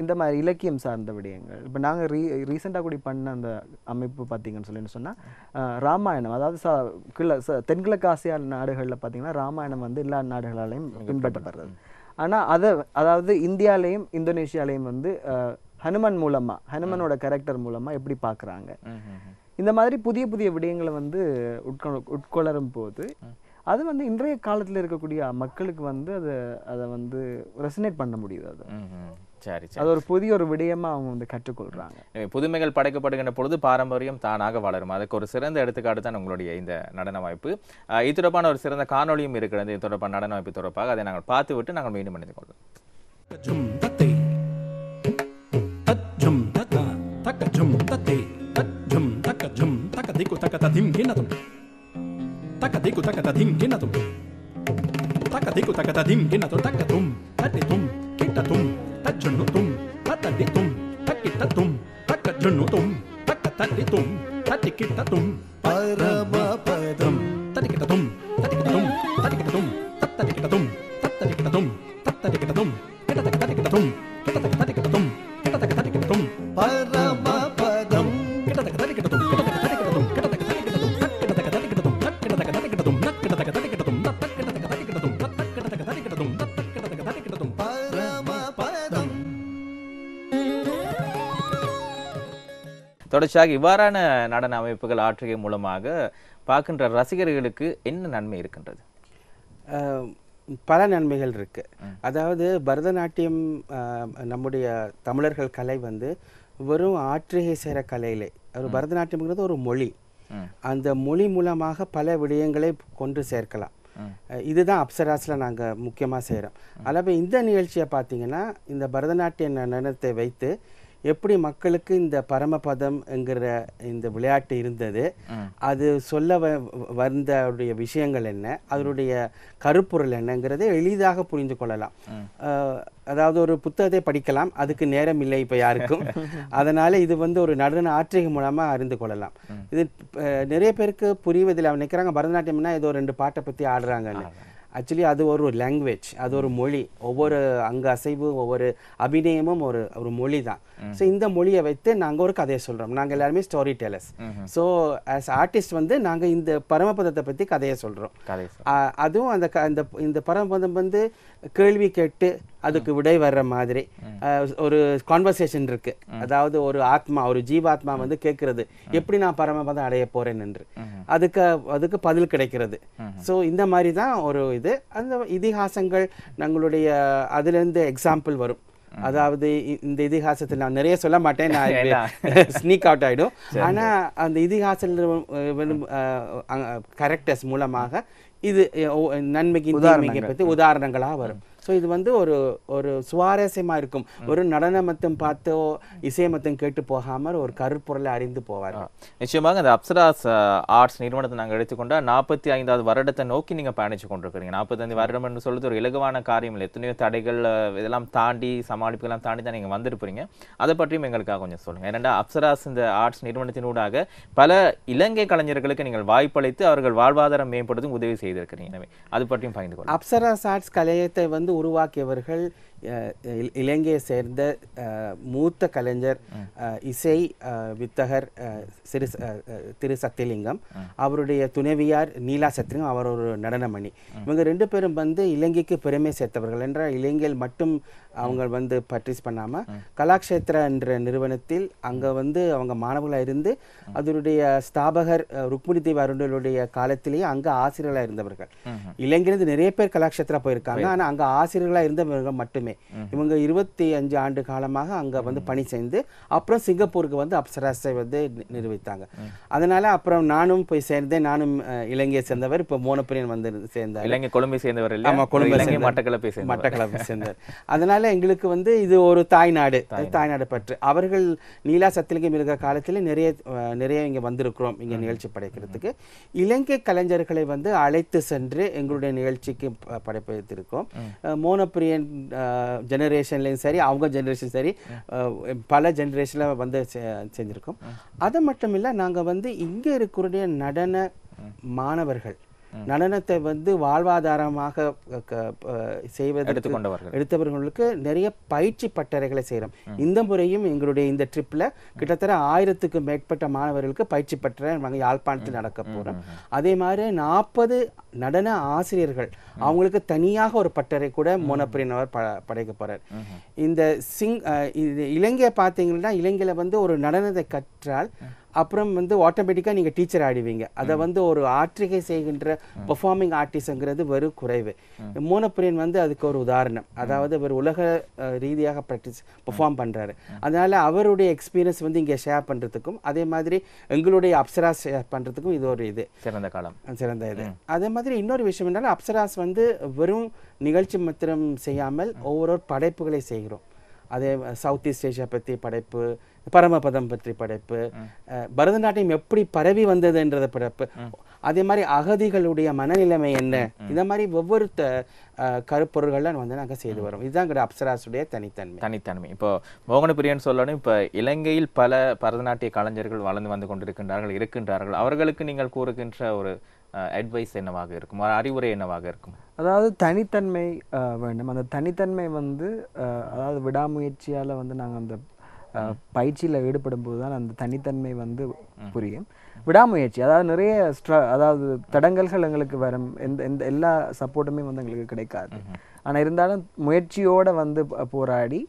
இந்த மாதிரி இலக்கியம் சார்ந்த விடயங்கள் இப்போ நாங்கள் ரீ ரீசெண்டாக கூட பண்ண அந்த அமைப்பு பார்த்தீங்கன்னு சொல்லி சொன்னால் ராமாயணம் அதாவது ச கிழ தென்கிழக்கு ஆசியா நாடுகளில் பார்த்தீங்கன்னா ராமாயணம் வந்து எல்லா நாடுகளாலையும் பின்பற்றப்படுறது ஆனால் அதை அதாவது இந்தியாலேயும் இந்தோனேஷியாலேயும் வந்து ஹனுமன் மூலமாக ஹனுமனோட கேரக்டர் மூலமாக எப்படி பார்க்குறாங்க இந்த மாதிரி புதிய புதிய விடயங்களை வந்து உட்கொ உட்கொள்ளரும் போது அது வந்து இன்றைய காலத்தில் இருக்கக்கூடிய மக்களுக்கு வந்து அது அதை வந்து ரெசனேட் பண்ண முடியுது அது சரி அது ஒரு புதிய ஒரு விடயமா அவங்க வந்து கற்றுக்கொள்றாங்க புதுமைகள் படைக்கப்படுகின்ற பொழுது பாரம்பரியம் தானாக வளரும் அதுக்கு ஒரு சிறந்த எடுத்துக்காட்டு தான் உங்களுடைய இந்த நடன வாய்ப்பு இது தொடர்பான ஒரு சிறந்த காணொலியும் இருக்கிறது இது தொடர்பான நடன வாய்ப்பு தொடர்பாக அதை நாங்கள் பார்த்து விட்டு நாங்கள் மீண்டும் இணைந்து கொள்வோம் takate takjum takajum takadeku takatadim genatum takadeku takatadim genatum takadeku takatadim genatum takatum tatetum kitatum tajunutum tatadetum takitatum takajunutum takatadetum tatikitatum ஷாக் இவ்வாறான நடன அமைப்புகள் ஆற்றுகை மூலமாக பார்க்கின்ற ரசிகர்களுக்கு என்ன நன்மை இருக்கின்றது பல நன்மைகள் இருக்குது அதாவது பரதநாட்டியம் நம்முடைய தமிழர்கள் கலை வந்து வெறும் ஆற்றுகை செய்கிற கலையிலே ஒரு பரதநாட்டியம்ங்கிறது ஒரு மொழி அந்த மொழி மூலமாக பல விடயங்களை கொண்டு சேர்க்கலாம் இதுதான் அப்சராஸில் நாங்கள் முக்கியமாக செய்கிறோம் அதாவது இந்த நிகழ்ச்சியை பார்த்தீங்கன்னா இந்த பரதநாட்டிய நடனத்தை வைத்து எப்படி மக்களுக்கு இந்த பரமபதம் என்கிற இந்த விளையாட்டு இருந்தது அது சொல்ல வந்த விஷயங்கள் என்ன அதனுடைய கருப்பொருள் என்னங்கிறத எளிதாக புரிந்து கொள்ளலாம் அதாவது ஒரு புத்தகத்தை படிக்கலாம் அதுக்கு நேரம் இல்லை இப்போ யாருக்கும் அதனால இது வந்து ஒரு நடன ஆற்றிகை மூலமாக அறிந்து கொள்ளலாம் இது நிறைய பேருக்கு புரிவதில் நினைக்கிறாங்க பரதநாட்டியம்னா ஏதோ ரெண்டு பாட்டை பற்றி ஆடுறாங்கன்னு ஆக்சுவலி அது ஒரு லாங்குவேஜ் அது ஒரு mm. மொழி ஒவ்வொரு அங்கே அசைவு ஒவ்வொரு அபிநயமும் ஒரு ஒரு மொழி தான் ஸோ mm. இந்த மொழியை வைத்து நாங்கள் ஒரு கதையை சொல்கிறோம் நாங்கள் mm. எல்லாருமே storytellers so as artist வந்து நாங்கள் இந்த பரமபதத்தை பற்றி கதையை சொல்கிறோம் அதுவும் அந்த இந்த இந்த பரமபதம் வந்து கேள்வி கேட்டு அதுக்கு விடை வர்ற மாதிரி ஒரு கான்வர்சேஷன் இருக்கு அதாவது ஒரு ஆத்மா ஒரு ஜீவாத்மா வந்து கேட்கறது எப்படி நான் பரமபதம் அடைய போறேன் என்று அதுக்கு அதுக்கு பதில் கிடைக்கிறது ஸோ இந்த மாதிரி தான் ஒரு இது அந்த இதிகாசங்கள் நம்மளுடைய அதுலேருந்து எக்ஸாம்பிள் வரும் அதாவது இந்த இதிகாசத்தில் நான் நிறைய சொல்ல மாட்டேன் நான் ஸ்னீக் அவுட் ஆகிடும் ஆனால் அந்த இதிகாசத்தில் கரெக்டர்ஸ் மூலமாக இது நன்மைக்கு பற்றி உதாரணங்களாக வரும் ஸோ இது வந்து ஒரு ஒரு சுவாரஸ்யமாக இருக்கும் ஒரு நடன மத்தம் பார்த்தோ இசை மத்தம் கேட்டு போகாமல் ஒரு கருப்பொருளை அறிந்து போவார் நிச்சயமாக இந்த அப்சராஸ் ஆர்ட்ஸ் நிறுவனத்தை நாங்கள் எடுத்துக்கொண்டால் நாற்பத்தி ஐந்தாவது வருடத்தை நோக்கி நீங்கள் பயணிச்சு கொண்டிருக்கிறீங்க நாற்பத்தைந்து வருடம் என்று சொல்றது ஒரு இலகுவான காரியம் இல்லை எத்தனையோ தடைகள் இதெல்லாம் தாண்டி சமாளிப்புகள்லாம் தாண்டி தான் நீங்கள் வந்திருப்பீங்க அதை பற்றியும் எங்களுக்காக கொஞ்சம் சொல்லுங்கள் ஏன்னா அப்சராஸ் இந்த ஆர்ட்ஸ் நிறுவனத்தினூடாக பல இலங்கை கலைஞர்களுக்கு நீங்கள் வாய்ப்பளித்து அவர்கள் வாழ்வாதாரம் மேம்படுத்தும் உதவி செய்திருக்கிறீங்க எனவே அது பற்றியும் பகிர்ந்து கொள்ளுங்கள் அப்சராஸ் ஆர்ட்ஸ் கலையத்தை வந்து उवर இலங்கையை சேர்ந்த மூத்த கலைஞர் இசை வித்தகர் சிறு திரு சக்திலிங்கம் அவருடைய துணைவியார் நீலா சத்திரிங்கம் அவர் ஒரு நடனமணி இவங்க ரெண்டு பேரும் வந்து இலங்கைக்கு பெருமை சேர்த்தவர்கள் என்றால் இலங்கையில் மட்டும் அவங்க வந்து பர்ச்சேஸ் பண்ணாமல் கலாக்ஷேத்ரா என்ற நிறுவனத்தில் அங்கே வந்து அவங்க மாணவர்களாக இருந்து அதனுடைய ஸ்தாபகர் ருக்மிணி தேவ அருண்டலுடைய காலத்திலேயே அங்கே ஆசிரியர்களாக இருந்தவர்கள் இலங்கையிலிருந்து நிறைய பேர் கலாக்ஷேத்ரா போயிருக்காங்க ஆனால் அங்கே ஆசிரியர்களாக இருந்தவர்கள் மட்டுமே இருக்காரு இவங்க இருபத்தி அஞ்சு ஆண்டு காலமாக அங்கே வந்து பணி செய்து அப்புறம் சிங்கப்பூருக்கு வந்து அப்சராஸை வந்து நிரூபித்தாங்க அதனால அப்புறம் நானும் போய் சேர்ந்தேன் நானும் இலங்கையை சேர்ந்தவர் இப்போ மோனப்பிரியன் வந்து சேர்ந்தார் இலங்கை கொழும்பை சேர்ந்தவர் ஆமாம் கொழும்பை மட்டக்களப்பை மட்டக்களப்பை சேர்ந்தார் அதனால எங்களுக்கு வந்து இது ஒரு தாய்நாடு தாய்நாடு பற்று அவர்கள் நீலா சத்திலிங்கம் இருக்கிற காலத்தில் நிறைய நிறைய இங்கே வந்திருக்கிறோம் இங்கே நிகழ்ச்சி படைக்கிறதுக்கு இலங்கை கலைஞர்களை வந்து அழைத்து சென்று எங்களுடைய நிகழ்ச்சிக்கு படைப்பித்திருக்கோம் மோனப்பிரியன் ஜெனரேஷன்லேயும் சரி அவங்க ஜெனரேஷன் சரி பல ஜென்ரேஷனில் வந்து செஞ்சுருக்கோம் அது மட்டும் இல்லை நாங்கள் வந்து இங்கே இருக்கிற நடன மாணவர்கள் நடனத்தை வந்து வாழ்வாதாரமாக எடுத்துக்கொண்டவர்கள் எடுத்தவர்களுக்கு நிறைய பயிற்சி பட்டறைகளை செய்கிறோம் இந்த முறையும் எங்களுடைய இந்த ட்ரிப்பில் கிட்டத்தட்ட ஆயிரத்துக்கு மேற்பட்ட மாணவர்களுக்கு பயிற்சி பட்டறை நாங்கள் யாழ்ப்பாணத்தில் நடக்க போகிறோம் அதே மாதிரி நாற்பது நடன ஆசிரியர்கள் அவங்களுக்கு தனியாக ஒரு பட்டறை கூட மோனப்பிரினவர் படைக்க போகிறார் இந்த சிங் இது இலங்கையை பார்த்தீங்கன்னா இலங்கையில் வந்து ஒரு நடனத்தை கற்றால் அப்புறம் வந்து ஆட்டோமேட்டிக்காக நீங்கள் டீச்சர் ஆடிவீங்க அதை வந்து ஒரு ஆற்றிகை செய்கின்ற பெர்ஃபார்மிங் ஆர்டிஸ்ட்ங்கிறது வெறும் குறைவு மூனப்பிரியன் வந்து அதுக்கு ஒரு உதாரணம் அதாவது அவர் உலக ரீதியாக ப்ராக்டிஸ் பெர்ஃபார்ம் பண்ணுறாரு அதனால் அவருடைய எக்ஸ்பீரியன்ஸ் வந்து இங்கே ஷேர் பண்ணுறதுக்கும் அதே மாதிரி எங்களுடைய அப்சராஸ் ஷேர் பண்ணுறதுக்கும் இது ஒரு இது சிறந்த காலம் சிறந்த இது அதே மாதிரி இன்னொரு விஷயம் என்னன்னா அப்சராஸ் வந்து வெறும் நிகழ்ச்சி மாத்திரம் செய்யாமல் ஒவ்வொரு படைப்புகளை செய்கிறோம் அதே சவுத் ஈஸ்ட் ஏஷியா பற்றி படைப்பு பரமபதம் பற்றி படைப்பு பரதநாட்டியம் எப்படி பரவி வந்ததுன்றத படைப்பு அதே மாதிரி அகதிகளுடைய மனநிலைமை என்ன இந்த மாதிரி ஒவ்வொரு கருப்பொருள்கள்லாம் வந்து நாங்கள் செய்து வரோம் இதுதான் கிட்ட அப்சராசுடைய தனித்தன்மை தனித்தன்மை இப்போ மோகனபிரியன் சொல்லணும் இப்போ இலங்கையில் பல பரதநாட்டிய கலைஞர்கள் வளர்ந்து வந்து கொண்டிருக்கின்றார்கள் இருக்கின்றார்கள் அவர்களுக்கு நீங்கள் கூறுகின்ற ஒரு அட்வைஸ் என்னவாக இருக்கும் அறிவுரை என்னவாக இருக்கும் அதாவது தனித்தன்மை வேண்டும் அந்த தனித்தன்மை வந்து அதாவது விடாமுயற்சியால் வந்து நாங்கள் அந்த பயிற்சியில் ஈடுபடும் போது தான் அந்த தனித்தன்மை வந்து புரியும் விடாமுயற்சி அதாவது நிறைய அதாவது தடங்கல்கள் எங்களுக்கு வரும் எந்த எந்த எல்லா சப்போர்ட்டுமே வந்து எங்களுக்கு கிடைக்காது ஆனால் இருந்தாலும் முயற்சியோடு வந்து போராடி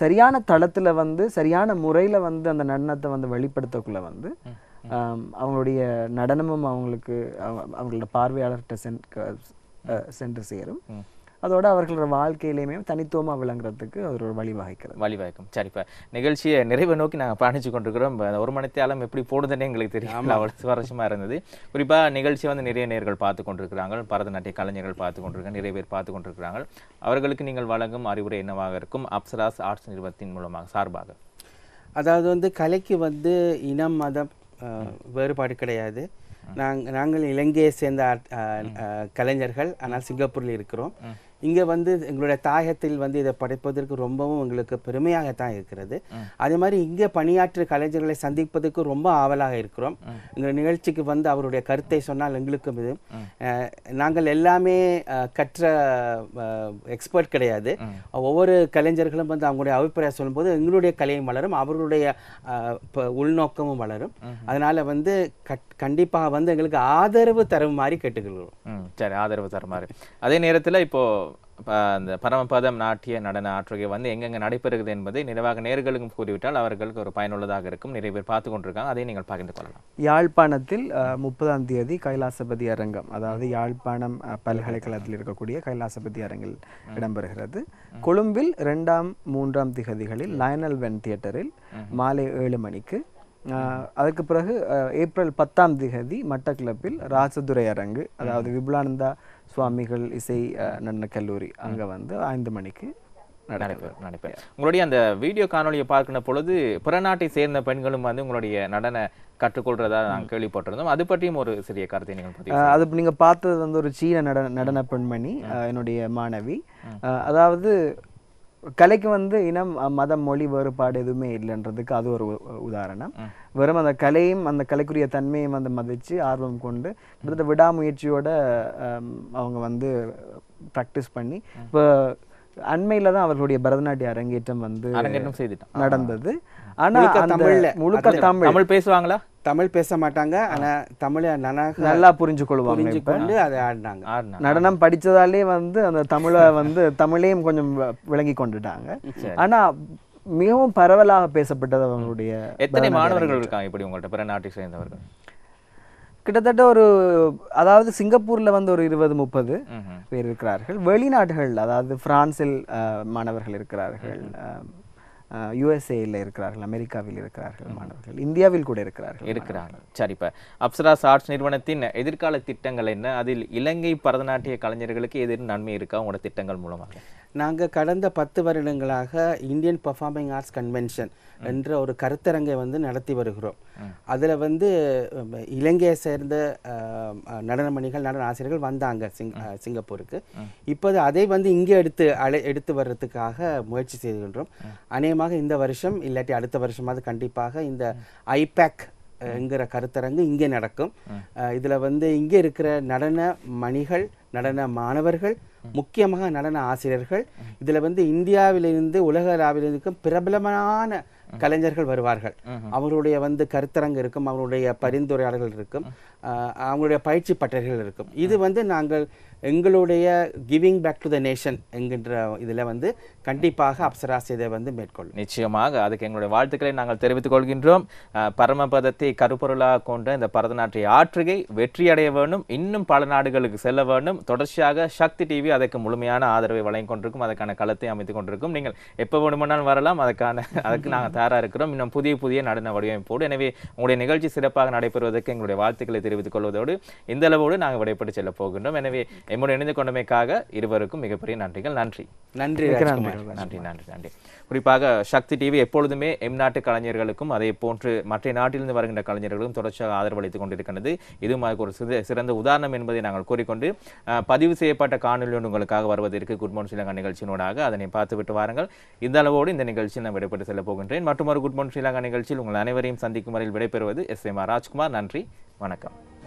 சரியான தளத்தில் வந்து சரியான முறையில் வந்து அந்த நடனத்தை வந்து வெளிப்படுத்தக்குள்ளே வந்து அவங்களுடைய நடனமும் அவங்களுக்கு அவங்களோட பார்வையாளர்கிட்ட சென் சென்று சேரும் அதோட அவர்களோட வாழ்க்கையிலையுமே தனித்துவமாக விளங்குறதுக்கு அது ஒரு வழிவகைக்கிறது வழிவகைக்கும் சரி இப்போ நிகழ்ச்சியை நிறைவை நோக்கி நாங்கள் பயணிச்சு கொண்டிருக்கிறோம் ஒரு மணித்தாலும் எப்படி போடுதுன்னே எங்களுக்கு தெரியும் அவ்வளோ சுவாரஸ்யமாக இருந்தது குறிப்பாக நிகழ்ச்சியை வந்து நிறைய நேர்கள் பார்த்து கொண்டிருக்கிறாங்க பரதநாட்டிய கலைஞர்கள் பார்த்து கொண்டிருக்காங்க நிறைய பேர் பார்த்து கொண்டிருக்கிறாங்க அவர்களுக்கு நீங்கள் வழங்கும் அறிவுரை என்னவாக இருக்கும் அப்சராஸ் ஆர்ட்ஸ் நிறுவனத்தின் மூலமாக சார்பாக அதாவது வந்து கலைக்கு வந்து இனம் மதம் வேறுபாடு கிடையாது நாங்கள் நாங்கள் இலங்கையை சேர்ந்த கலைஞர்கள் ஆனால் சிங்கப்பூரில் இருக்கிறோம் இங்கே வந்து எங்களுடைய தாயகத்தில் வந்து இதை படைப்பதற்கு ரொம்பவும் எங்களுக்கு பெருமையாக தான் இருக்கிறது அதே மாதிரி இங்கே பணியாற்றிய கலைஞர்களை சந்திப்பதற்கு ரொம்ப ஆவலாக இருக்கிறோம் எங்கள் நிகழ்ச்சிக்கு வந்து அவருடைய கருத்தை சொன்னால் எங்களுக்கும் இது நாங்கள் எல்லாமே கற்ற எக்ஸ்பர்ட் கிடையாது ஒவ்வொரு கலைஞர்களும் வந்து அவங்களுடைய அபிப்பிராயம் சொல்லும்போது எங்களுடைய கலையும் வளரும் அவர்களுடைய உள்நோக்கமும் வளரும் அதனால வந்து கண்டிப்பாக வந்து எங்களுக்கு ஆதரவு தரும் மாதிரி கேட்டுக்கொள்கிறோம் சரி ஆதரவு தர மாதிரி அதே நேரத்தில் இப்போ அந்த பரமபதம் நாட்டிய நடன ஆற்றுகை வந்து எங்கெங்கே நடைபெறுகிறது என்பதை நிறைவாக நேர்களுக்கும் கூறிவிட்டால் அவர்களுக்கு ஒரு பயனுள்ளதாக இருக்கும் நிறைய பேர் பார்த்து கொண்டிருக்காங்க அதை நீங்கள் பகிர்ந்து கொள்ளலாம் யாழ்ப்பாணத்தில் முப்பதாம் தேதி கைலாசபதி அரங்கம் அதாவது யாழ்ப்பாணம் பல்கலைக்கழகத்தில் இருக்கக்கூடிய கைலாசபதி அரங்கில் இடம்பெறுகிறது கொழும்பில் இரண்டாம் மூன்றாம் திகதிகளில் லயனல் வென் தியேட்டரில் மாலை ஏழு மணிக்கு அதற்கு பிறகு ஏப்ரல் பத்தாம் திகதி மட்டக்கிளப்பில் ராசதுரை அரங்கு அதாவது விபுலானந்தா சுவாமிகள் இசை நடன கல்லூரி அங்கே வந்து ஐந்து மணிக்கு நடைபெறும் நடப்பேன் உங்களுடைய அந்த வீடியோ காணொலியை பார்க்கின பொழுது பிறநாட்டை சேர்ந்த பெண்களும் வந்து உங்களுடைய நடன கற்றுக்கொள்றதா நாங்கள் கேள்விப்பட்டிருந்தோம் அது பற்றியும் ஒரு சிறிய கருத்தை நீங்கள் அது நீங்கள் பார்த்தது வந்து ஒரு சீன நடன நடன பெண்மணி என்னுடைய மாணவி அதாவது கலைக்கு வந்து இனம் மதம் மொழி வேறுபாடு எதுவுமே இல்லைன்றதுக்கு அது ஒரு உதாரணம் வெறும் அந்த கலையும் அந்த கலைக்குரிய தன்மையும் வந்து மதித்து ஆர்வம் கொண்டு கிட்டத்தட்ட விடாமுயற்சியோட அவங்க வந்து ப்ராக்டிஸ் பண்ணி இப்போ அண்மையில் தான் அவர்களுடைய பரதநாட்டிய அரங்கேற்றம் வந்து நடந்தது ஆனால் முழுக்க தமிழ் தமிழ் பேசுவாங்களா தமிழ் பேச மாட்டாங்க ஆனா தமிழை நனாக நல்லா புரிஞ்சு கொள்வாங்க புரிஞ்சு கொண்டு அதை ஆடினாங்க நடனம் படிச்சதாலே வந்து அந்த தமிழை வந்து தமிழையும் கொஞ்சம் விளங்கி கொண்டுட்டாங்க ஆனா மிகவும் பரவலாக பேசப்பட்டது அவங்களுடைய எத்தனை மாணவர்கள் இருக்காங்க இப்படி உங்கள்கிட்ட பிற நாட்டை சேர்ந்தவர்கள் கிட்டத்தட்ட ஒரு அதாவது சிங்கப்பூரில் வந்து ஒரு இருபது முப்பது பேர் இருக்கிறார்கள் வெளிநாடுகள் அதாவது பிரான்சில் மாணவர்கள் இருக்கிறார்கள் யுஎஸ்ஏயில் இருக்கிறார்கள் அமெரிக்காவில் இருக்கிறார்கள் மாணவர்கள் இந்தியாவில் கூட இருக்கிறார்கள் இருக்கிறார்கள் சரி இப்போ அப்சரா ஆர்ட்ஸ் நிறுவனத்தின் எதிர்கால திட்டங்கள் என்ன அதில் இலங்கை பரதநாட்டிய கலைஞர்களுக்கு எதிர் நன்மை இருக்கா உங்களோட திட்டங்கள் மூலமாக நாங்கள் கடந்த பத்து வருடங்களாக இந்தியன் பர்ஃபார்மிங் ஆர்ட்ஸ் கன்வென்ஷன் என்ற ஒரு கருத்தரங்கை வந்து நடத்தி வருகிறோம் அதில் வந்து இலங்கையை சேர்ந்த நடனமணிகள் நடன ஆசிரியர்கள் வந்தாங்க சிங் சிங்கப்பூருக்கு இப்போது அதை வந்து இங்கே எடுத்து அழை எடுத்து வர்றதுக்காக முயற்சி செய்துகின்றோம் அநேகமாக இந்த வருஷம் இல்லாட்டி அடுத்த வருஷமாவது கண்டிப்பாக இந்த ஐபேக் என்கிற கருத்தரங்கு இங்கே நடக்கும் இதில் வந்து இங்கே இருக்கிற நடன மணிகள் நடன மாணவர்கள் முக்கியமாக நடன ஆசிரியர்கள் இதில் வந்து இந்தியாவிலிருந்து உலக அளவிலிருக்கும் பிரபலமான கலைஞர்கள் வருவார்கள் அவருடைய வந்து கருத்தரங்கு இருக்கும் அவருடைய பரிந்துரையாளர்கள் இருக்கும் அவங்களுடைய பயிற்சி பட்டறைகள் இருக்கும் இது வந்து நாங்கள் எங்களுடைய giving back to the nation என்கின்ற இதில் வந்து கண்டிப்பாக அப்சரா சேதை வந்து மேற்கொள்ளும் நிச்சயமாக அதுக்கு எங்களுடைய வாழ்த்துக்களை நாங்கள் தெரிவித்துக் கொள்கின்றோம் பரமபதத்தை கருப்பொருளாக கொண்ட இந்த பரதநாட்டிய ஆற்றுகை வெற்றியடைய வேண்டும் இன்னும் பல நாடுகளுக்கு செல்ல வேண்டும் தொடர்ச்சியாக சக்தி டிவி அதற்கு முழுமையான ஆதரவை வழங்கிக் கொண்டிருக்கும் அதற்கான களத்தை அமைத்துக் கொண்டிருக்கும் நீங்கள் எப்போ வேணுமானாலும் வரலாம் அதற்கான அதுக்கு நாங்கள் தயாராக இருக்கிறோம் இன்னும் புதிய புதிய நடன வடிவமைப்போடு எனவே உங்களுடைய நிகழ்ச்சி சிறப்பாக நடைபெறுவதற்கு எங்களுடைய வாழ்த்துக்களை தெரிவித்துக் கொள்வதோடு இந்த அளவோடு நாங்கள் விடைபெற்று செல்ல போகின்றோம் எனவே என்னோட இணைந்து கொண்டமைக்காக இருவருக்கும் மிகப்பெரிய நன்றிகள் நன்றி நன்றி நன்றி நன்றி நன்றி குறிப்பாக சக்தி டிவி எப்பொழுதுமே எம் நாட்டு கலைஞர்களுக்கும் அதே போன்று மற்ற நாட்டிலிருந்து வருகின்ற கலைஞர்களுக்கும் தொடர்ச்சியாக ஆதரவளித்துக் கொண்டிருக்கிறது இதுவும் அதுக்கு ஒரு சிறந்த உதாரணம் என்பதை நாங்கள் கூறிக்கொண்டு பதிவு செய்யப்பட்ட காணொலி உங்களுக்காக வருவதற்கு குட் மார்னிங் ஸ்ரீலங்கா நிகழ்ச்சியினோடாக அதனை பார்த்துவிட்டு வாருங்கள் இந்த அளவோடு இந்த நிகழ்ச்சியில் நான் விடைபெற்று செல்ல போகின்றேன் மற்றொரு குட் மார்னிங் ஸ்ரீலங்கா நிகழ்ச்சியில் உங்கள் அனைவரையும் சந்திக்கும் வரையில் விடைபெறுவது எஸ் எம் ஆர் ராஜ்குமார் நன்றி வணக்கம்